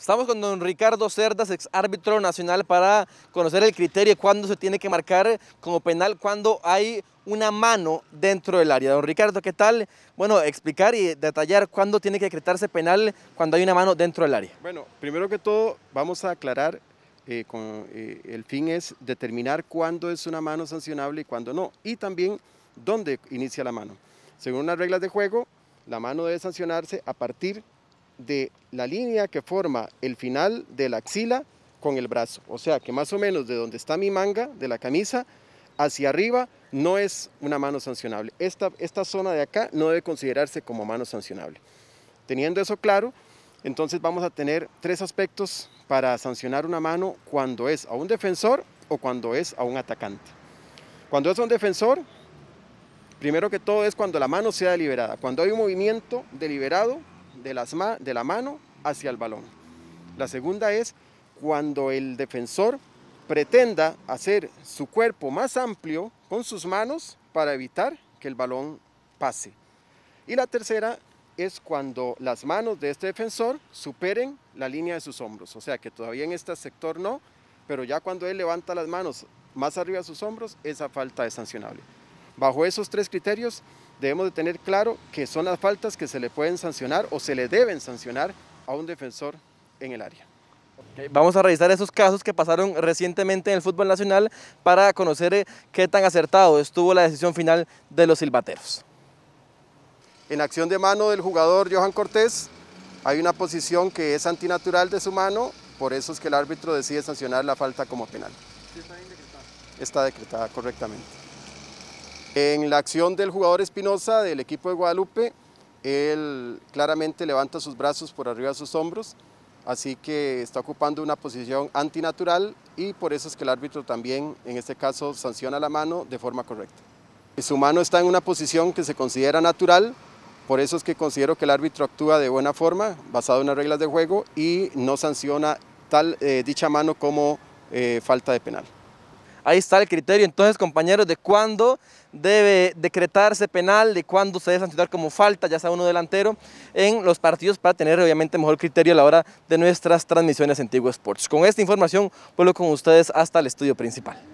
Estamos con don Ricardo Cerdas, ex árbitro nacional, para conocer el criterio cuándo se tiene que marcar como penal cuando hay una mano dentro del área. Don Ricardo, ¿qué tal? Bueno, explicar y detallar cuándo tiene que decretarse penal cuando hay una mano dentro del área. Bueno, primero que todo vamos a aclarar, eh, eh, el fin es determinar cuándo es una mano sancionable y cuándo no, y también dónde inicia la mano. Según las reglas de juego, la mano debe sancionarse a partir de la línea que forma el final de la axila con el brazo. O sea que más o menos de donde está mi manga de la camisa hacia arriba no es una mano sancionable. Esta, esta zona de acá no debe considerarse como mano sancionable. Teniendo eso claro, entonces vamos a tener tres aspectos para sancionar una mano cuando es a un defensor o cuando es a un atacante. Cuando es a un defensor, primero que todo es cuando la mano sea deliberada, cuando hay un movimiento deliberado de, la mano hacia el balón. La segunda es cuando el defensor pretenda hacer su cuerpo más amplio con sus manos para evitar que el balón pase. Y la tercera es cuando las manos de este defensor superen la línea de sus hombros. O sea que todavía en este sector no, pero ya cuando él levanta las manos más arriba de sus hombros, esa falta es sancionable. Bajo esos tres criterios debemos de tener claro que son las faltas que se le pueden sancionar o se le deben sancionar a un defensor en el área. Vamos a revisar esos casos que pasaron recientemente en el fútbol nacional para conocer eh, qué tan acertado estuvo la decisión final de los silbateros. En acción de mano del jugador Johan Cortés, hay una posición que es antinatural de su mano, por eso es que el árbitro decide sancionar la falta como penal. Está decretada correctamente. En la acción del jugador Espinosa del equipo de Guadalupe, él claramente levanta sus brazos por arriba de sus hombros, así que está ocupando una posición antinatural y por eso es que el árbitro también, en este caso, sanciona la mano de forma correcta. Su mano está en una posición que se considera natural, por eso es que considero que el árbitro actúa de buena forma, basado en las reglas de juego y no sanciona tal, eh, dicha mano como eh, falta de penal. Ahí está el criterio entonces, compañeros, de cuándo debe decretarse penal, de cuándo se debe sancionar como falta, ya sea uno delantero, en los partidos para tener obviamente mejor criterio a la hora de nuestras transmisiones en Tigo Sports. Con esta información vuelvo con ustedes hasta el estudio principal.